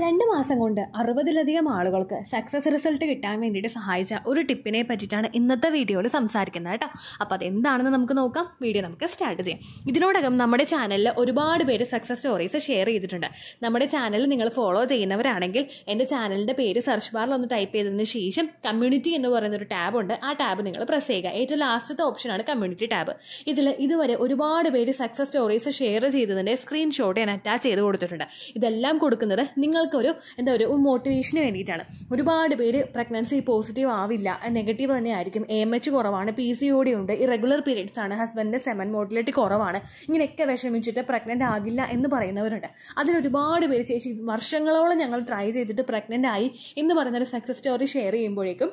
രണ്ട് മാസം കൊണ്ട് അറുപതിലധികം ആളുകൾക്ക് സക്സസ് റിസൾട്ട് കിട്ടാൻ വേണ്ടിയിട്ട് സഹായിച്ച ഒരു ടിപ്പിനെ പറ്റിയിട്ടാണ് ഇന്നത്തെ വീഡിയോയിൽ സംസാരിക്കുന്നത് കേട്ടോ അപ്പോൾ അതെന്താണെന്ന് നമുക്ക് നോക്കാം വീഡിയോ നമുക്ക് സ്റ്റാർട്ട് ചെയ്യാം ഇതിനോടകം നമ്മുടെ ചാനലിൽ ഒരുപാട് പേര് സക്സസ് സ്റ്റോറീസ് ഷെയർ ചെയ്തിട്ടുണ്ട് നമ്മുടെ ചാനൽ നിങ്ങൾ ഫോളോ ചെയ്യുന്നവരാണെങ്കിൽ എൻ്റെ ചാനലിൻ്റെ പേര് സെർച്ച് ബാറിൽ ഒന്ന് ടൈപ്പ് ചെയ്തതിന് ശേഷം കമ്മ്യൂണിറ്റി എന്ന് പറയുന്ന ഒരു ടാബ് ഉണ്ട് ആ ടാബ് നിങ്ങൾ പ്രസ് ചെയ്യുക ഏറ്റവും ലാസ്റ്റത്തെ ഓപ്ഷനാണ് കമ്മ്യൂണിറ്റി ടാബ് ഇതിൽ ഇതുവരെ ഒരുപാട് പേര് സക്സസ് സ്റ്റോറീസ് ഷെയർ ചെയ്തതിൻ്റെ സ്ക്രീൻഷോട്ട് ഞാൻ അറ്റാച്ച് ചെയ്ത് കൊടുത്തിട്ടുണ്ട് ഇതെല്ലാം കൊടുക്കുന്നത് നിങ്ങൾ ഒരു എന്താ ഒരു മോട്ടിവേഷന് വേണ്ടിയിട്ടാണ് ഒരുപാട് പേര് പ്രഗ്നൻസി പോസിറ്റീവ് ആവില്ല നെഗറ്റീവ് തന്നെ ആയിരിക്കും എം എച്ച് കുറവാണ് പി സി ഒ ഡി ഉണ്ട് ഇറഗുലർ പീരീഡ്സ് ആണ് ഹസ്ബൻഡിന്റെ സെമൻ മോട്ടിലിറ്റി കുറവാണ് ഇങ്ങനെയൊക്കെ വിഷമിച്ചിട്ട് പ്രഗ്നന്റ് ആകില്ല എന്ന് പറയുന്നവരുണ്ട് അതിലൊരുപാട് പേര് ചേച്ചി വർഷങ്ങളോളം ഞങ്ങൾ ട്രൈ ചെയ്തിട്ട് പ്രഗ്നന്റ് ആയി എന്ന് പറയുന്ന ഒരു സക്സസ് സ്റ്റോറി ഷെയർ ചെയ്യുമ്പോഴേക്കും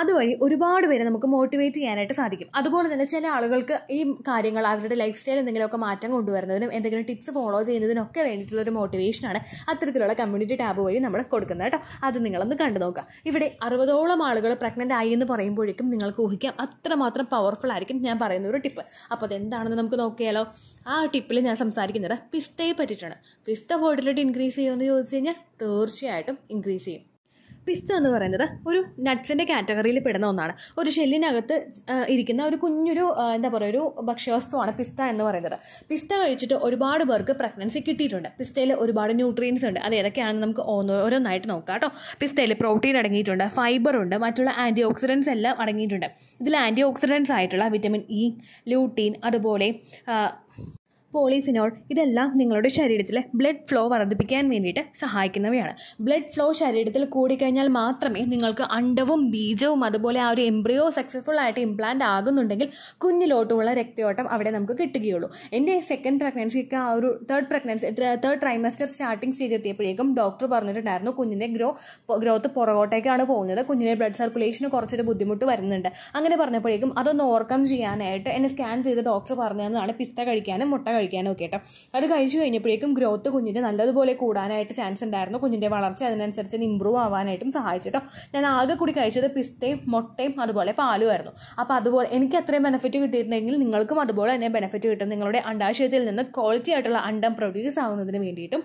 അതുവഴി ഒരുപാട് പേരെ നമുക്ക് മോട്ടിവേറ്റ് ചെയ്യാനായിട്ട് സാധിക്കും അതുപോലെ തന്നെ ചില ആളുകൾക്ക് ഈ കാര്യങ്ങൾ അവരുടെ ലൈഫ് സ്റ്റൈൽ എന്തെങ്കിലുമൊക്കെ മാറ്റം കൊണ്ടുവരുന്നതിനും എന്തെങ്കിലും ടിപ്സ് ഫോളോ ചെയ്യുന്നതിനൊക്കെ വേണ്ടിയിട്ടുള്ള ഒരു മോട്ടിവേഷനാണ് അത്തരത്തിലുള്ള കമ്മ്യൂണിറ്റി ടാബ് വഴി നമ്മൾ കൊടുക്കുന്നത് കേട്ടോ അത് നിങ്ങളൊന്ന് കണ്ടു നോക്കുക ഇവിടെ അറുപതോളം ആളുകൾ പ്രഗ്നൻ്റ് ആയി എന്ന് പറയുമ്പോഴേക്കും നിങ്ങൾക്ക് ഊഹിക്കാം അത്രമാത്രം പവർഫുൾ ആയിരിക്കും ഞാൻ പറയുന്ന ഒരു ടിപ്പ് അപ്പോൾ അതെന്താണെന്ന് നമുക്ക് നോക്കിയാലോ ആ ടിപ്പിൽ ഞാൻ സംസാരിക്കുന്നത് പിസ്തയെ പറ്റിയിട്ടാണ് പിസ്ത ഫോർട്ടിലിറ്റി ഇൻക്രീസ് ചെയ്യുമെന്ന് ചോദിച്ചു കഴിഞ്ഞാൽ തീർച്ചയായിട്ടും ഇൻക്രീസ് ചെയ്യും പിസ്ത എന്ന് പറയുന്നത് ഒരു നട്ട്സിൻ്റെ കാറ്റഗറിയിൽ പെടുന്ന ഒന്നാണ് ഒരു ഷെല്ലിനകത്ത് ഇരിക്കുന്ന ഒരു കുഞ്ഞൊരു എന്താ പറയുക ഒരു ഭക്ഷ്യവസ്തുവാണ് പിസ്ത എന്ന് പറയുന്നത് പിസ്ത കഴിച്ചിട്ട് ഒരുപാട് പേർക്ക് പ്രഗ്നൻസി കിട്ടിയിട്ടുണ്ട് പിസ്തയിൽ ഒരുപാട് ന്യൂട്രിയൻസ് ഉണ്ട് അത് ഏതൊക്കെയാണെന്ന് നമുക്ക് ഓരോന്നായിട്ട് നോക്കാം കേട്ടോ പിസ്തയിൽ പ്രോട്ടീൻ അടങ്ങിയിട്ടുണ്ട് ഫൈബർ ഉണ്ട് മറ്റുള്ള ആൻറ്റി ഓക്സിഡൻസ് എല്ലാം അടങ്ങിയിട്ടുണ്ട് ഇതിൽ ആൻറ്റി ഓക്സിഡൻസ് ആയിട്ടുള്ള വിറ്റമിൻ ഇ ലൂട്ടീൻ അതുപോലെ പോളിഫിനോൾ ഇതെല്ലാം നിങ്ങളുടെ ശരീരത്തിലെ ബ്ലഡ് ഫ്ലോ വർദ്ധിപ്പിക്കാൻ വേണ്ടിയിട്ട് സഹായിക്കുന്നവയാണ് ബ്ലഡ് ഫ്ലോ ശരീരത്തിൽ കൂടിക്കഴിഞ്ഞാൽ മാത്രമേ നിങ്ങൾക്ക് അണ്ടവും ബീജവും അതുപോലെ ആ ഒരു എംബ്രിയോ സക്സസ്ഫുൾ ആയിട്ട് ഇംപ്ലാന്റ് ആകുന്നുണ്ടെങ്കിൽ കുഞ്ഞിലോട്ടുമുള്ള രക്തയോട്ടം അവിടെ നമുക്ക് കിട്ടുകയുള്ളൂ എൻ്റെ സെക്കൻഡ് പ്രഗ്നൻസിക്ക് ആ ഒരു third pregnancy third trimester starting stage എത്തിയപ്പോഴേക്കും ഡോക്ടർ പറഞ്ഞിട്ടുണ്ടായിരുന്നു കുഞ്ഞിൻ്റെ ഗ്രോ ഗ്രോത്ത് പുറകോട്ടേക്കാണ് പോകുന്നത് കുഞ്ഞിൻ്റെ ബ്ലഡ് സർക്കുലേഷന് കുറച്ചൊരു ബുദ്ധിമുട്ട് വരുന്നുണ്ട് അങ്ങനെ പറഞ്ഞപ്പോഴേക്കും അതൊന്ന് ഓവർകം ചെയ്യാനായിട്ട് എന്നെ സ്കാൻ ചെയ്ത് ഡോക്ടർ പറഞ്ഞതെന്നാണ് പിസ്ത കഴിക്കാനും മുട്ട കഴിക്കാനും ഒക്കെ കേട്ടോ അത് കഴിച്ചു കഴിഞ്ഞപ്പോഴേക്കും ഗ്രോത്ത് കുഞ്ഞിൻ്റെ നല്ലതുപോലെ കൂടാനായിട്ട് ചാൻസ് ഉണ്ടായിരുന്നു കുഞ്ഞിൻ്റെ വളർച്ച അതിനനുസരിച്ച് ഇമ്പ്രൂവ് ആവാനായിട്ടും സഹായിച്ചു ഞാൻ ആകെ കൂടി കഴിച്ചത് പിസ്തയും മുട്ടയും അതുപോലെ പാലുമായിരുന്നു അപ്പോൾ അതുപോലെ എനിക്ക് അത്രയും ബെനിഫിറ്റ് കിട്ടിയിട്ടുണ്ടെങ്കിൽ നിങ്ങൾക്കും അതുപോലെ തന്നെ ബെനിഫിറ്റ് കിട്ടും നിങ്ങളുടെ അണ്ടാശയത്തിൽ നിന്ന് ക്വാളിറ്റി ആയിട്ടുള്ള അണ്ടം പ്രൊഡ്യൂസ് ആവുന്നതിന് വേണ്ടിയിട്ടും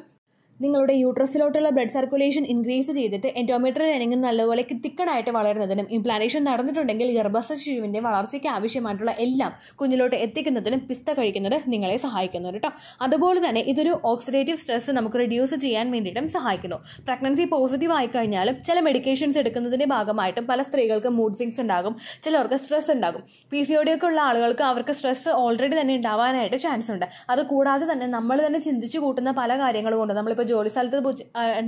നിങ്ങളുടെ യൂട്രസിലോട്ടുള്ള ബ്ലഡ് സർക്കുലേഷൻ ഇൻക്രീസ് ചെയ്തിട്ട് എൻഡോമെട്രിയൽ ലൈനിങ് നല്ലപോലെ തിക്കണായിട്ട് വളരുന്നതിനും ഇംപ്ലാനേഷൻ നടന്നിട്ടുണ്ടെങ്കിൽ ഗർഭസ്ഥ ശിശുവിൻ്റെ വളർച്ചയ്ക്ക് ആവശ്യമായിട്ടുള്ള എല്ലാം കുഞ്ഞിലോട്ട് എത്തിക്കുന്നതിനും പിസ്ത കഴിക്കുന്നത് നിങ്ങളെ സഹായിക്കുന്നു കേട്ടോ അതുപോലെ തന്നെ ഇതൊരു ഓക്സിഡേറ്റീവ് സ്ട്രെസ് നമുക്ക് റിഡ്യൂസ് ചെയ്യാൻ വേണ്ടിയിട്ടും സഹായിക്കുന്നു പ്രഗ്നൻസി പോസിറ്റീവ് ആയി കഴിഞ്ഞാലും ചില മെഡിക്കേഷൻസ് എടുക്കുന്നതിൻ്റെ ഭാഗമായിട്ടും പല സ്ത്രീകൾക്ക് മൂഡ് സിങ്സ് ഉണ്ടാകും ചിലർക്ക് സ്ട്രെസ് ഉണ്ടാകും പി സി ഒക്കെ ഉള്ള ആളുകൾക്ക് അവർക്ക് സ്ട്രെസ് ഓൾറെഡി തന്നെ ഉണ്ടാവാനായിട്ട് ചാൻസ് ഉണ്ട് അത് കൂടാതെ തന്നെ നമ്മൾ തന്നെ ചിന്തിച്ചു കൂട്ടുന്ന പല കാര്യങ്ങളും കൊണ്ട് നമ്മളിപ്പോൾ ജോലി സ്ഥലത്ത്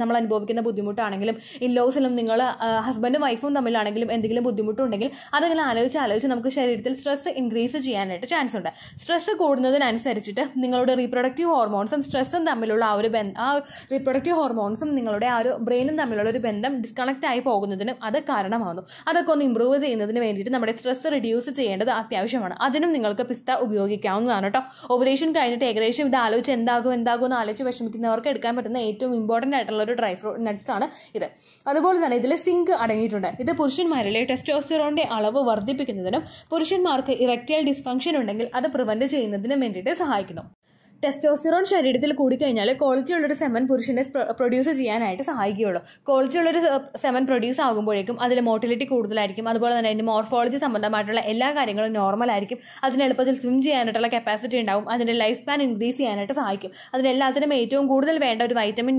നമ്മൾ അനുഭവിക്കുന്ന ബുദ്ധിമുട്ടാണെങ്കിലും ഇൻലോസിലും നിങ്ങൾ ഹസ്ബൻഡും വൈഫും തമ്മിലാണെങ്കിലും എന്തെങ്കിലും ബുദ്ധിമുട്ടുണ്ടെങ്കിൽ അതങ്ങനെ ആലോചിച്ച് ആലോചിച്ച് നമുക്ക് ശരീരത്തിൽ സ്ട്രെസ് ഇൻക്രീസ് ചെയ്യാനായിട്ട് ചാൻസ് ഉണ്ട് സ്ട്രെസ് കൂടുന്നതിനനുസരിച്ചിട്ട് നിങ്ങളുടെ റീപ്രൊഡക്റ്റീവ് ഹോർമോൺസും സ്ട്രെസ്സും തമ്മിലുള്ള ആ ഒരു ബന്ധം ആ റീപ്രൊഡക്റ്റീവ് ഹോർമോൺസും നിങ്ങളുടെ ആ ഒരു ബ്രെയിനും തമ്മിലുള്ള ഒരു ബന്ധം ഡിസ്കണക്ട് ആയി പോകുന്നതിനും അത് കാരണമാകുന്നു അതൊക്കെ ഒന്ന് ഇമ്പ്രൂവ് ചെയ്യുന്നതിന് വേണ്ടിയിട്ട് നമ്മുടെ സ്ട്രെസ് റിഡ്യൂസ് ചെയ്യേണ്ടത് അത്യാവശ്യമാണ് അതിനും നിങ്ങൾക്ക് പിസ്ത ഉപയോഗിക്കാവുന്നതാണ് കേട്ടോ ഓവറേഷൻ കഴിഞ്ഞിട്ട് ഏകദേശം ഇത് ആലോചിച്ച് എന്താകും എന്താകും എന്ന് ആലോചിച്ച് വിഷമിക്കുന്നവർക്ക് എടുക്കാൻ പറ്റുന്ന കിട്ടുന്ന ഏറ്റവും ഇമ്പോർട്ടൻ്റ് ആയിട്ടുള്ള ഒരു ഡ്രൈ ഫ്രൂട്ട് ആണ് ഇത് അതുപോലെ തന്നെ ഇതിൽ സിങ്ക് അടങ്ങിയിട്ടുണ്ട് ഇത് പുരുഷന്മാരിലെ ടെസ്റ്റോസ്റ്ററോണിൻ്റെ അളവ് വർദ്ധിപ്പിക്കുന്നതിനും പുരുഷന്മാർക്ക് ഇറക്റ്റൈൽ ഡിസ്ഫങ്ഷൻ ഉണ്ടെങ്കിൽ അത് പ്രിവെൻറ്റ് ചെയ്യുന്നതിനും വേണ്ടിയിട്ട് സഹായിക്കുന്നു ടെസ്റ്റോസ്റ്റിറോൺ ശരീരത്തിൽ കൂടിക്കഴിഞ്ഞാൽ ക്വാളിറ്റി ഉള്ളൊരു സെമൻ പുരുഷനെ പ്രൊഡ്യൂസ് ചെയ്യാനായിട്ട് സഹായിക്കുകയുള്ളൂ ക്വാളിറ്റി ഉള്ളൊരു സെമൻ പ്രൊഡ്യൂസ് ആകുമ്പോഴേക്കും അതിൽ മോട്ടിലിറ്റി കൂടുതലായിരിക്കും അതുപോലെ തന്നെ അതിൻ്റെ മോർഫോളജി സംബന്ധമായിട്ടുള്ള എല്ലാ കാര്യങ്ങളും നോർമൽ ആയിരിക്കും അതിന് എളുപ്പത്തിൽ സ്വിം ചെയ്യാനായിട്ടുള്ള കപ്പാസിറ്റി ഉണ്ടാവും അതിൻ്റെ ലൈഫ് സ്പാൻ ഇൻക്രീസ് ചെയ്യാനായിട്ട് സഹായിക്കും അതിനെല്ലാത്തിനും ഏറ്റവും കൂടുതൽ വേണ്ട ഒരു വൈറ്റമിൻ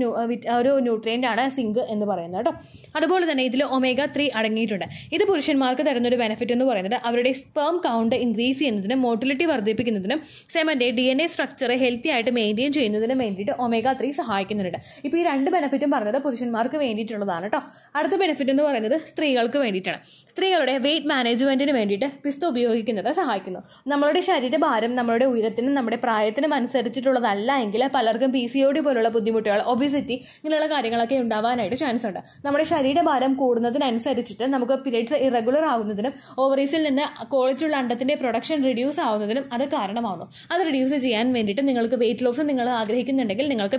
ഒരു ന്യൂട്രിയൻ്റ് ആണ് സിങ്ക് എന്ന് പറയുന്നത് കേട്ടോ അതുപോലെ തന്നെ ഇതിൽ ഒമേഗ ത്രീ അടങ്ങിയിട്ടുണ്ട് ഇത് പുരുഷന്മാർക്ക് തരുന്ന ഒരു ബെനിഫിറ്റ് എന്ന് പറയുന്നത് അവരുടെ സ്പേം കൗണ്ട് ഇൻക്രീസ് ചെയ്യുന്നതിനും മോട്ടിലിറ്റി വർദ്ധിപ്പിക്കുന്നതിനും സെമൻ്റെ ഡി എൻ എ സ്ട്രക്ചർ ഹെൽ ഹെൽത്തി ആയിട്ട് മെയിൻറ്റെയിൻ ചെയ്യുന്നതിന് വേണ്ടിയിട്ട് ഒമേഗ ത്രീ സഹായിക്കുന്നുണ്ട് ഇപ്പോൾ ഈ രണ്ട് ബെനിഫിറ്റും പറഞ്ഞത് പുരുഷന്മാർക്ക് വേണ്ടിയിട്ടുള്ളതാണ് കേട്ടോ അടുത്ത ബെനിഫിറ്റ് എന്ന് പറയുന്നത് സ്ത്രീകൾക്ക് വേണ്ടിയിട്ടാണ് സ്ത്രീകളുടെ വെയിറ്റ് മാനേജ്മെൻറ്റിന് വേണ്ടിയിട്ട് പിസ്ത ഉപയോഗിക്കുന്നത് സഹായിക്കുന്നു നമ്മളുടെ ശരീരഭാരം നമ്മുടെ ഉയരത്തിനും നമ്മുടെ പ്രായത്തിനും അനുസരിച്ചിട്ടുള്ളതല്ല എങ്കിൽ പലർക്കും പി സി ഒ ഡി പോലുള്ള ബുദ്ധിമുട്ടുകൾ ഒബിസിറ്റി ഇങ്ങനെയുള്ള കാര്യങ്ങളൊക്കെ ഉണ്ടാവാനായിട്ട് ചാൻസ് ഉണ്ട് നമ്മുടെ ശരീരഭാരം കൂടുന്നതിനനുസരിച്ചിട്ട് നമുക്ക് പീരീഡ്സ് ഇറഗുലർ ആകുന്നതിനും ഓവറീസിൽ നിന്ന് ക്വാളിറ്റിയുള്ള അണ്ടത്തിൻ്റെ പ്രൊഡക്ഷൻ റിഡ്യൂസ് ആവുന്നതിനും അത് കാരണമാകുന്നു അത് റിഡ്യൂസ് ചെയ്യാൻ വേണ്ടിയിട്ട് നിങ്ങൾ നിങ്ങൾക്ക് വെയിറ്റ് ലോസ് നിങ്ങൾ ആഗ്രഹിക്കുന്നുണ്ടെങ്കിൽ നിങ്ങൾക്ക്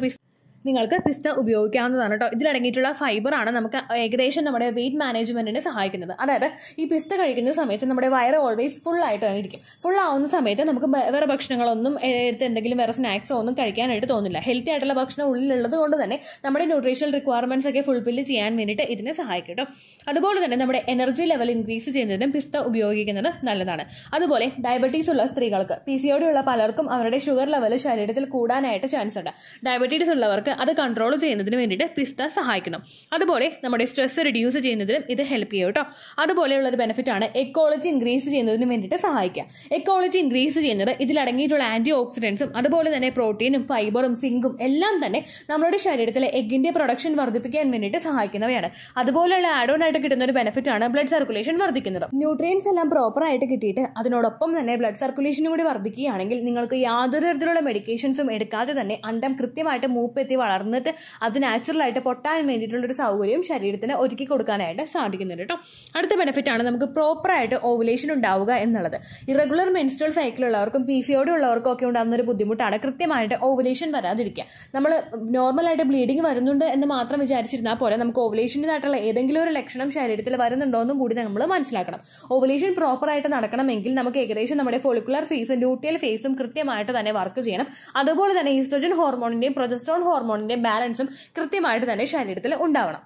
നിങ്ങൾക്ക് പിസ്ത ഉപയോഗിക്കാവുന്നതാണ് കേട്ടോ ഇതിലടങ്ങിയിട്ടുള്ള ഫൈബറാണ് നമുക്ക് ഏകദേശം നമ്മുടെ വെയിറ്റ് മാനേജ്മെൻറ്റിനെ സഹായിക്കുന്നത് അതായത് ഈ പിസ്ത കഴിക്കുന്ന സമയത്ത് നമ്മുടെ വയറ് ഓൾവേസ് ഫുള്ളായിട്ട് തന്നെ ഇരിക്കും ഫുള്ളാവുന്ന സമയത്ത് നമുക്ക് വേറെ ഭക്ഷണങ്ങളൊന്നും എടുത്ത് എന്തെങ്കിലും വേറെ സ്നാക്സോ ഒന്നും കഴിക്കാനായിട്ട് തോന്നില്ല ഹെൽത്തി ആയിട്ടുള്ള ഭക്ഷണം ഉള്ളിലുള്ളത് കൊണ്ട് തന്നെ നമ്മുടെ ന്യൂട്രീഷണൽ റിക്വയർമെൻറ്റ്സ് ഒക്കെ ഫുൾഫില്ല് ചെയ്യാൻ വേണ്ടിയിട്ട് ഇതിനെ സഹായിക്കും കേട്ടോ അതുപോലെ തന്നെ നമ്മുടെ എനർജി ലെവൽ ഇൻക്രീസ് ചെയ്യുന്നതിനും പിസ്ത ഉപയോഗിക്കുന്നത് നല്ലതാണ് അതുപോലെ ഡയബറ്റീസ് ഉള്ള സ്ത്രീകൾക്ക് പി സി ഉള്ള പലർക്കും അവരുടെ ഷുഗർ ലെവൽ ശരീരത്തിൽ കൂടാനായിട്ട് ചാൻസ് ഉണ്ട് ഡയബറ്റീസ് ഉള്ളവർക്ക് അത് കൺട്രോൾ ചെയ്യുന്നതിന് വേണ്ടിയിട്ട് പിസ്ത സഹായിക്കുന്നു അതുപോലെ നമ്മുടെ സ്ട്രെസ് റിഡ്യൂസ് ചെയ്യുന്നതിനും ഇത് ഹെൽപ്പ് ചെയ്യും കേട്ടോ അതുപോലെയുള്ള ഒരു ബെനിഫിറ്റ് ആണ് എക്കോളജി ഇൻക്രീസ് ചെയ്യുന്നതിന് വേണ്ടിയിട്ട് സഹായിക്കുക എക്കോളജി ഇൻക്രീസ് ചെയ്യുന്നത് ഇതിലടങ്ങിയിട്ടുള്ള ആൻറ്റി ഓക്സിഡൻസും അതുപോലെ തന്നെ പ്രോട്ടീനും ഫൈബറും സിങ്കും എല്ലാം തന്നെ നമ്മുടെ ശരീരത്തിലെ എഗ്ഗിന്റെ പ്രൊഡക്ഷൻ വർദ്ധിപ്പിക്കാൻ വേണ്ടിയിട്ട് സഹായിക്കുന്നവയാണ് അതുപോലെയുള്ള ആഡോൺ ആയിട്ട് കിട്ടുന്ന ഒരു ബെനിഫിറ്റ് ആണ് ബ്ലഡ് സർക്കുലേഷൻ വർദ്ധിക്കുന്നത് ന്യൂട്രിയൻസ് എല്ലാം പ്രോപ്പർ ആയിട്ട് കിട്ടിയിട്ട് അതിനോടൊപ്പം തന്നെ ബ്ലഡ് സർക്കുലേഷനും കൂടി വർദ്ധിക്കുകയാണെങ്കിൽ നിങ്ങൾക്ക് യാതൊരു തരത്തിലുള്ള മെഡിക്കേഷൻസും എടുക്കാതെ തന്നെ അണ്ടം കൃത്യമായിട്ട് മൂപ്പെത്തി വളർന്നിട്ട് അത് നാച്ചുറലായിട്ട് പൊട്ടാൻ വേണ്ടിയിട്ടുള്ളൊരു സൗകര്യം ശരീരത്തിന് ഒരുക്കി കൊടുക്കാനായിട്ട് സാധിക്കുന്നുണ്ട് കേട്ടോ അടുത്ത ബെനിഫിറ്റ് ആണ് നമുക്ക് പ്രോപ്പറായിട്ട് ഓവുലേഷൻ ഉണ്ടാവുക എന്നുള്ളത് ഇറഗുലർ മെൻസ്ട്രൽ സൈക്കിളുള്ളവർക്കും പി സി ഒടി ഉള്ളവർക്കും ഒക്കെ ഉണ്ടാകുന്ന ഒരു ബുദ്ധിമുട്ടാണ് കൃത്യമായിട്ട് ഓവുലേഷൻ വരാതിരിക്കുക നമ്മൾ നോർമലായിട്ട് ബ്ലീഡിങ് വരുന്നുണ്ട് എന്ന് മാത്രം വിചാരിച്ചിരുന്നാൽ പോലെ നമുക്ക് ഓവുലേഷൻ്റെതായിട്ടുള്ള ഏതെങ്കിലും ഒരു ലക്ഷണം ശരീരത്തിൽ വരുന്നുണ്ടോ എന്നും കൂടി നമ്മൾ മനസ്സിലാക്കണം ഓവുലേഷൻ പ്രോപ്പറായിട്ട് നടക്കണമെങ്കിൽ നമുക്ക് ഏകദേശം നമ്മുടെ ഫോളിക്കുലർ ഫേസും ലൂട്ടിയൽ ഫേസും കൃത്യമായിട്ട് തന്നെ വർക്ക് ചെയ്യണം അതുപോലെ തന്നെ ഈസ്ട്രജൻ ഹോർമോണിൻ്റെയും പ്രൊജസ്ട്രോൺ ഹോർമോൺ ഹോർമോണിന്റെ ബാലൻസും കൃത്യമായിട്ട് തന്നെ ശരീരത്തിൽ ഉണ്ടാവണം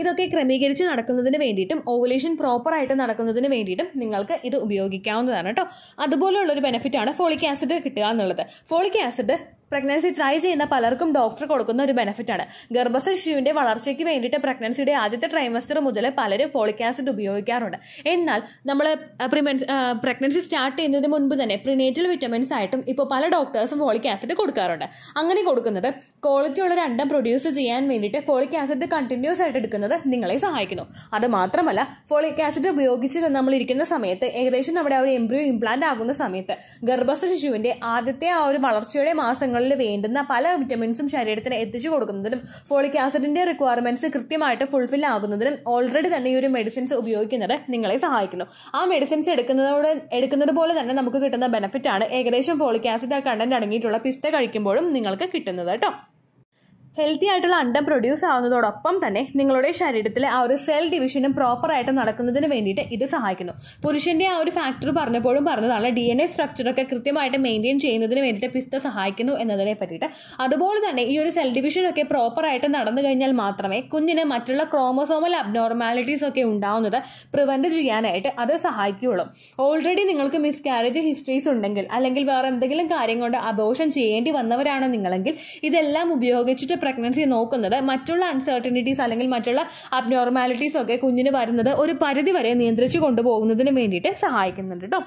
ഇതൊക്കെ ക്രമീകരിച്ച് നടക്കുന്നതിന് വേണ്ടിയിട്ടും ഓവുലേഷൻ പ്രോപ്പറായിട്ട് നടക്കുന്നതിന് വേണ്ടിയിട്ടും നിങ്ങൾക്ക് ഇത് ഉപയോഗിക്കാവുന്നതാണ് കേട്ടോ അതുപോലെയുള്ള ഒരു ബെനിഫിറ്റാണ് ഫോളിക് ആസിഡ് കിട്ടുക എന്നുള്ളത് ഫോളിക് ആസിഡ് പ്രഗ്നൻസി ട്രൈ ചെയ്യുന്ന പലർക്കും ഡോക്ടർ കൊടുക്കുന്ന ഒരു ബെനിഫിറ്റ് ആണ് ഗർഭസ്ഥ ശിശുവിന്റെ വളർച്ചയ്ക്ക് വേണ്ടിയിട്ട് പ്രഗ്നൻസിയുടെ ആദ്യത്തെ ട്രൈമസ്റ്റർ മുതൽ പലരും ഫോളിക് ആസിഡ് ഉപയോഗിക്കാറുണ്ട് എന്നാൽ നമ്മൾ പ്രഗ്നൻസി സ്റ്റാർട്ട് ചെയ്യുന്നതിന് മുൻപ് തന്നെ പ്രിനേറ്റൽ വിറ്റമിൻസ് ആയിട്ടും ഇപ്പോൾ പല ഡോക്ടേഴ്സും ഫോളിക് ആസിഡ് കൊടുക്കാറുണ്ട് അങ്ങനെ കൊടുക്കുന്നത് ക്വാളിറ്റി ഉള്ള രണ്ടും പ്രൊഡ്യൂസ് ചെയ്യാൻ വേണ്ടിയിട്ട് ഫോളിക് ആസിഡ് കണ്ടിന്യൂസ് ആയിട്ട് എടുക്കുന്നത് നിങ്ങളെ സഹായിക്കുന്നു അത് മാത്രമല്ല ഫോളിക് ആസിഡ് ഉപയോഗിച്ച് നമ്മൾ ഇരിക്കുന്ന സമയത്ത് ഏകദേശം നമ്മുടെ ആ ഒരു എംബ്രിയോ ഇംപ്ലാന്റ് ആകുന്ന സമയത്ത് ഗർഭസ്ഥ ശിശുവിന്റെ ആദ്യത്തെ ആ ഒരു വളർച്ചയുടെ മാസങ്ങൾ ദിവസങ്ങളിൽ വേണ്ടുന്ന പല വിറ്റമിൻസും ശരീരത്തിന് എത്തിച്ചു കൊടുക്കുന്നതിനും ഫോളിക് ആസിഡിന്റെ റിക്വയർമെന്റ്സ് കൃത്യമായിട്ട് ഫുൾഫിൽ ആകുന്നതിനും ഓൾറെഡി തന്നെ ഈ ഒരു മെഡിസിൻസ് ഉപയോഗിക്കുന്നത് നിങ്ങളെ സഹായിക്കുന്നു ആ മെഡിസിൻസ് എടുക്കുന്നതോടെ എടുക്കുന്നത് പോലെ തന്നെ നമുക്ക് കിട്ടുന്ന ബെനഫിറ്റ് ആണ് ഏകദേശം ഫോളിക് ആസിഡ് കണ്ടന്റ് അടങ്ങിയിട്ടുള്ള പിസ്ത കഴിക്കുമ്പോഴും നിങ്ങൾക്ക് കിട്ടുന്നത് കേട്ടോ ഹെൽത്തി ആയിട്ടുള്ള അണ്ടം പ്രൊഡ്യൂസ് ആവുന്നതോടൊപ്പം തന്നെ നിങ്ങളുടെ ശരീരത്തിലെ ആ ഒരു സെൽ ഡിവിഷനും പ്രോപ്പർ ആയിട്ട് നടക്കുന്നതിന് വേണ്ടിയിട്ട് ഇത് സഹായിക്കുന്നു പുരുഷന്റെ ആ ഒരു ഫാക്ടർ പറഞ്ഞപ്പോഴും പറഞ്ഞതാണ് ഡി എൻ എ സ്ട്രക്ചറൊക്കെ കൃത്യമായിട്ട് മെയിൻറ്റെയിൻ ചെയ്യുന്നതിന് വേണ്ടിയിട്ട് പിസ്ത സഹായിക്കുന്നു എന്നതിനെ പറ്റിയിട്ട് അതുപോലെ തന്നെ ഈ ഒരു സെൽ ഡിവിഷനൊക്കെ ആയിട്ട് നടന്നു കഴിഞ്ഞാൽ മാത്രമേ കുഞ്ഞിന് മറ്റുള്ള ക്രോമസോമൽ അബ്നോർമാലിറ്റീസ് ഒക്കെ ഉണ്ടാവുന്നത് പ്രിവെന്റ് ചെയ്യാനായിട്ട് അത് സഹായിക്കുകയുള്ളൂ ഓൾറെഡി നിങ്ങൾക്ക് മിസ് കാരേജ് ഹിസ്റ്ററീസ് ഉണ്ടെങ്കിൽ അല്ലെങ്കിൽ വേറെ എന്തെങ്കിലും കാര്യം കൊണ്ട് അബോഷൻ ചെയ്യേണ്ടി വന്നവരാണ് നിങ്ങളെങ്കിൽ ഇതെല്ലാം ഉപയോഗിച്ചിട്ട് പ്രഗ്നൻസി നോക്കുന്നത് മറ്റുള്ള അൺസർട്ടനിറ്റീസ് അല്ലെങ്കിൽ മറ്റുള്ള അബ്നോർമാലിറ്റീസ് ഒക്കെ കുഞ്ഞിന് വരുന്നത് ഒരു പരിധി വരെ നിയന്ത്രിച്ചു കൊണ്ടുപോകുന്നതിന് വേണ്ടിയിട്ട് സഹായിക്കുന്നുണ്ട് കേട്ടോ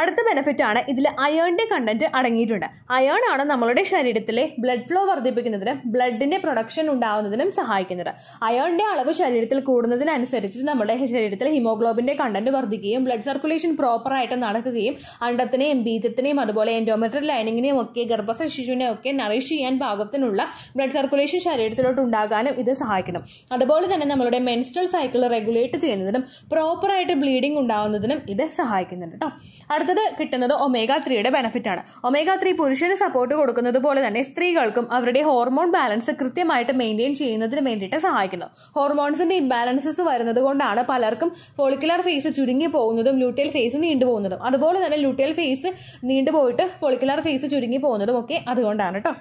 അടുത്ത ബെനിഫിറ്റ് ആണ് ഇതിൽ അയേണിൻ്റെ കണ്ടന്റ് അടങ്ങിയിട്ടുണ്ട് അയേൺ ആണ് നമ്മളുടെ ശരീരത്തിലെ ബ്ലഡ് ഫ്ലോ വർദ്ധിപ്പിക്കുന്നതിനും ബ്ലഡിന്റെ പ്രൊഡക്ഷൻ ഉണ്ടാവുന്നതിനും സഹായിക്കുന്നത് അയേണിൻ്റെ അളവ് ശരീരത്തിൽ കൂടുന്നതിനനുസരിച്ച് നമ്മുടെ ശരീരത്തിലെ ഹിമോഗ്ലോബിന്റെ കണ്ടന്റ് വർദ്ധിക്കുകയും ബ്ലഡ് സർക്കുലേഷൻ പ്രോപ്പറായിട്ട് നടക്കുകയും അണ്ടത്തിനെയും ബീജത്തിനെയും അതുപോലെ എൻഡോമെട്രൽ ലൈനിങ്ങിനെയും ഒക്കെ ഗർഭസ്ഥ ശിശുവിനെ ഒക്കെ നറിഷ് ചെയ്യാൻ പാകത്തിനുള്ള ബ്ലഡ് സർക്കുലേഷൻ ശരീരത്തിലോട്ട് ഉണ്ടാകാനും ഇത് സഹായിക്കണം അതുപോലെ തന്നെ നമ്മളുടെ മെൻസ്ട്രൽ സൈക്കിൾ റെഗുലേറ്റ് ചെയ്യുന്നതിനും പ്രോപ്പറായിട്ട് ബ്ലീഡിംഗ് ഉണ്ടാവുന്നതിനും ഇത് സഹായിക്കുന്നുണ്ട് കേട്ടോ അടുത്തത് കിട്ടുന്നത് ഒമേഗ ത്രീയുടെ ബെനഫിറ്റ് ആണ് ഒമേഗ ത്രീ പുരുഷന് സപ്പോർട്ട് കൊടുക്കുന്നത് പോലെ തന്നെ സ്ത്രീകൾക്കും അവരുടെ ഹോർമോൺ ബാലൻസ് കൃത്യമായിട്ട് മെയിൻറ്റെയിൻ ചെയ്യുന്നതിന് വേണ്ടിയിട്ട് സഹായിക്കുന്നു ഹോർമോൺസിന്റെ ഇംബാലൻസസ് വരുന്നത് കൊണ്ടാണ് പലർക്കും ഫോളിക്കുലർ ഫേസ് ചുരുങ്ങി പോകുന്നതും ലൂട്ടിയൽ ഫേസ് നീണ്ടു പോകുന്നതും അതുപോലെ തന്നെ ലൂട്ടിയൽ ഫേസ് നീണ്ടുപോയിട്ട് ഫോളിക്കുലർ ഫേസ് ചുരുങ്ങി പോകുന്നതും ഒക്കെ അതുകൊണ്ടാണ് കേട്ടോ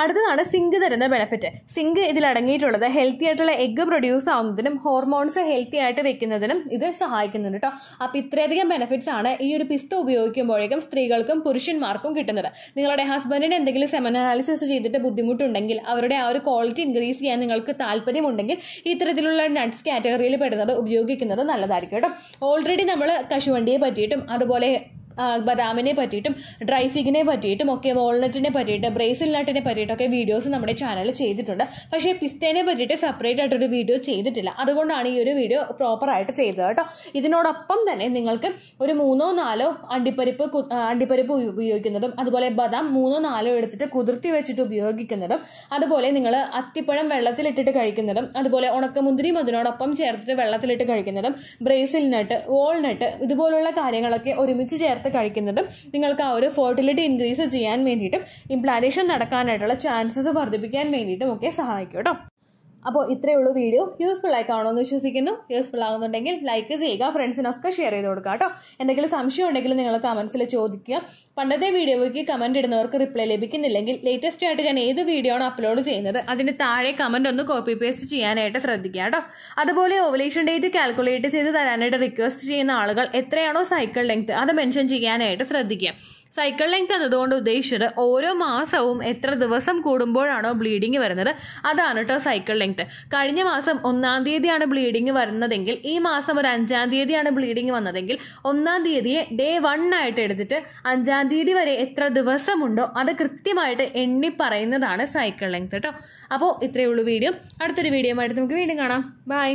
അടുത്തതാണ് സിങ്ക് തരുന്ന ബെനഫിറ്റ് സിങ്ക് ഇതിൽ അടങ്ങിയിട്ടുള്ളത് ഹെൽത്തി ആയിട്ടുള്ള എഗ്ഗ് പ്രൊഡ്യൂസ് ആവുന്നതിനും ഹോർമോൺസ് ഹെൽത്തി ആയിട്ട് വെക്കുന്നതിനും ഇത് സഹായിക്കുന്നുണ്ട് കേട്ടോ അപ്പം ഇത്രയധികം ബെനഫിറ്റ്സ് ആണ് ഈ ഒരു പിസ്ത ഉപയോഗിക്കുമ്പോഴേക്കും സ്ത്രീകൾക്കും പുരുഷന്മാർക്കും കിട്ടുന്നത് നിങ്ങളുടെ ഹസ്ബൻഡിന് എന്തെങ്കിലും സെമനാലിസിസ് ചെയ്തിട്ട് ബുദ്ധിമുട്ടുണ്ടെങ്കിൽ അവരുടെ ആ ഒരു ക്വാളിറ്റി ഇൻക്രീസ് ചെയ്യാൻ നിങ്ങൾക്ക് താല്പര്യമുണ്ടെങ്കിൽ ഇത്തരത്തിലുള്ള നട്ട്സ് കാറ്റഗറിയിൽ പെടുന്നത് ഉപയോഗിക്കുന്നത് നല്ലതായിരിക്കും കേട്ടോ ഓൾറെഡി നമ്മൾ കശുവണ്ടിയെ പറ്റിയിട്ടും അതുപോലെ ബദാമിനെ പറ്റിയിട്ടും ഡ്രൈ ഫിഗിനെ പറ്റിയിട്ടും ഒക്കെ വാൾനട്ടിനെ പറ്റിയിട്ട് ബ്രേസിൽ നട്ടിനെ പറ്റിയിട്ടൊക്കെ വീഡിയോസ് നമ്മുടെ ചാനലിൽ ചെയ്തിട്ടുണ്ട് പക്ഷേ പിസ്തേനെ പറ്റിയിട്ട് സെപ്പറേറ്റ് ആയിട്ടൊരു വീഡിയോ ചെയ്തിട്ടില്ല അതുകൊണ്ടാണ് ഈ ഒരു വീഡിയോ പ്രോപ്പറായിട്ട് ചെയ്തത് കേട്ടോ ഇതിനോടൊപ്പം തന്നെ നിങ്ങൾക്ക് ഒരു മൂന്നോ നാലോ അണ്ടിപ്പരിപ്പ് അണ്ടിപ്പരിപ്പ് ഉപയോഗിക്കുന്നതും അതുപോലെ ബദാം മൂന്നോ നാലോ എടുത്തിട്ട് കുതിർത്തി വെച്ചിട്ട് ഉപയോഗിക്കുന്നതും അതുപോലെ നിങ്ങൾ അത്തിപ്പഴം വെള്ളത്തിലിട്ടിട്ട് കഴിക്കുന്നതും അതുപോലെ ഉണക്കമുന്തിരിയും അതിനോടൊപ്പം ചേർത്തിട്ട് വെള്ളത്തിലിട്ട് കഴിക്കുന്നതും ബ്രേസിൽ നട്ട് വാൾനട്ട് ഇതുപോലുള്ള കാര്യങ്ങളൊക്കെ ഒരുമിച്ച് ചേർത്ത് നേരത്തെ കഴിക്കുന്നതും നിങ്ങൾക്ക് ആ ഒരു ഫെർട്ടിലിറ്റി ഇൻക്രീസ് ചെയ്യാൻ വേണ്ടിയിട്ടും ഇംപ്ലാന്റേഷൻ നടക്കാനായിട്ടുള്ള ചാൻസസ് വർദ്ധിപ്പിക്കാൻ വേണ്ടിയിട്ടും ഒക്കെ സഹായിക്കും കേട്ടോ അപ്പോൾ ഇത്രയേ ഉള്ളൂ വീഡിയോ യൂസ്ഫുൾ ആയി കാണുമെന്ന് വിശ്വസിക്കുന്നു യൂസ്ഫുൾ ആകുന്നുണ്ടെങ്കിൽ ലൈക്ക് ചെയ്യുക ഫ്രണ്ട്സിനൊക്കെ ഷെയർ ചെയ്ത് കൊടുക്കുക കേട്ടോ എന്തെങ്കിലും സംശയം ഉണ്ടെങ്കിൽ നിങ്ങൾ കമൻസിൽ ചോദിക്കുക പണ്ടത്തെ വീഡിയോയ്ക്ക് കമൻറ്റ് ഇടുന്നവർക്ക് റിപ്ലൈ ലഭിക്കുന്നില്ലെങ്കിൽ ലേറ്റസ്റ്റ് ആയിട്ട് ഞാൻ ഏത് വീഡിയോ ആണ് അപ്ലോഡ് ചെയ്യുന്നത് അതിന് താഴെ കമൻറ്റ് ഒന്ന് കോപ്പി പേസ്റ്റ് ചെയ്യാനായിട്ട് ശ്രദ്ധിക്കുക കേട്ടോ അതുപോലെ ഓവലേഷൻ ഡേറ്റ് കാൽക്കുലേറ്റ് ചെയ്ത് തരാനായിട്ട് റിക്വസ്റ്റ് ചെയ്യുന്ന ആളുകൾ എത്രയാണോ സൈക്കിൾ ലെങ്ത് അത് മെൻഷൻ ചെയ്യാനായിട്ട് ശ്രദ്ധിക്കുക സൈക്കിൾ ലെങ്ത് എന്നതുകൊണ്ട് ഉദ്ദേശിച്ചത് ഓരോ മാസവും എത്ര ദിവസം കൂടുമ്പോഴാണോ ബ്ലീഡിങ് വരുന്നത് അതാണ് കേട്ടോ സൈക്കിൾ ലെങ്ത് കഴിഞ്ഞ മാസം ഒന്നാം തീയതിയാണ് ബ്ലീഡിങ് വരുന്നതെങ്കിൽ ഈ മാസം ഒരു അഞ്ചാം തീയതിയാണ് ബ്ലീഡിങ് വന്നതെങ്കിൽ ഒന്നാം തീയതിയെ ഡേ വൺ ആയിട്ട് എടുത്തിട്ട് അഞ്ചാം തീയതി വരെ എത്ര ദിവസമുണ്ടോ അത് കൃത്യമായിട്ട് എണ്ണി പറയുന്നതാണ് സൈക്കിൾ ലെങ്ത് കേട്ടോ അപ്പോൾ ഇത്രയേ ഉള്ളൂ വീഡിയോ അടുത്തൊരു വീഡിയോ ആയിട്ട് നമുക്ക് വീണ്ടും കാണാം ബൈ